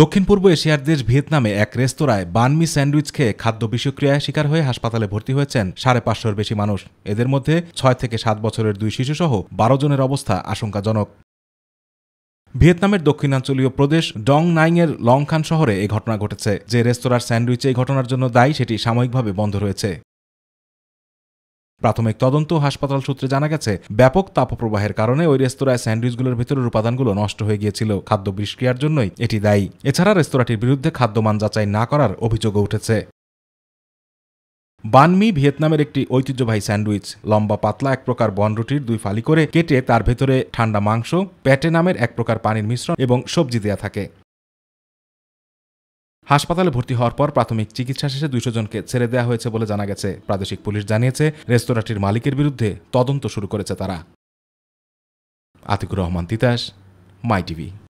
দক্ষিণ পূর্ব এশিয়ার দেশ ভিয়েতনামে এক রেস্তোরাঁয় বানমি স্যান্ডউইচ খেয়ে খাদ্য বিষক্রিয়ায় শিকার হয়ে হাসপাতালে ভর্তি হয়েছেন সাড়ে পাঁচশোর বেশি মানুষ এদের মধ্যে ছয় থেকে সাত বছরের দুই শিশুসহ বারো জনের অবস্থা আশঙ্কাজনক ভিয়েতনামের দক্ষিণাঞ্চলীয় প্রদেশ ডং নাইংয়ের লংখান শহরে এই ঘটনা ঘটেছে যে রেস্তোরাঁর স্যান্ডউইচ এই ঘটনার জন্য দায়ী সেটি সাময়িকভাবে বন্ধ রয়েছে প্রাথমিক তদন্ত হাসপাতাল সূত্রে জানা গেছে ব্যাপক তাপপ্রবাহের কারণে ওই রেস্তোরাঁয় স্যান্ডউইচগুলোর ভিতরের উপাদানগুলো নষ্ট হয়ে গিয়েছিল খাদ্য বিষক্রিয়ার জন্যই এটি দায়ী এছাড়া রেস্তোরাঁটির বিরুদ্ধে খাদ্যমান যাচাই না করার অভিযোগও উঠেছে বানমি ভিয়েতনামের একটি ঐতিহ্যবাহী স্যান্ডউইচ লম্বা পাতলা এক প্রকার বনরুটির দুই ফালি করে কেটে তার ভেতরে ঠান্ডা মাংস প্যাটে নামের এক প্রকার পানির মিশ্রণ এবং সবজি দেয়া থাকে হাসপাতালে ভর্তি হওয়ার পর প্রাথমিক চিকিৎসা শেষে দুইশো জনকে ছেড়ে দেওয়া হয়েছে বলে জানা গেছে প্রাদেশিক পুলিশ জানিয়েছে রেস্তোরাঁটির মালিকের বিরুদ্ধে তদন্ত শুরু করেছে তারা আতিকুর রহমান তিতাস মাই টিভি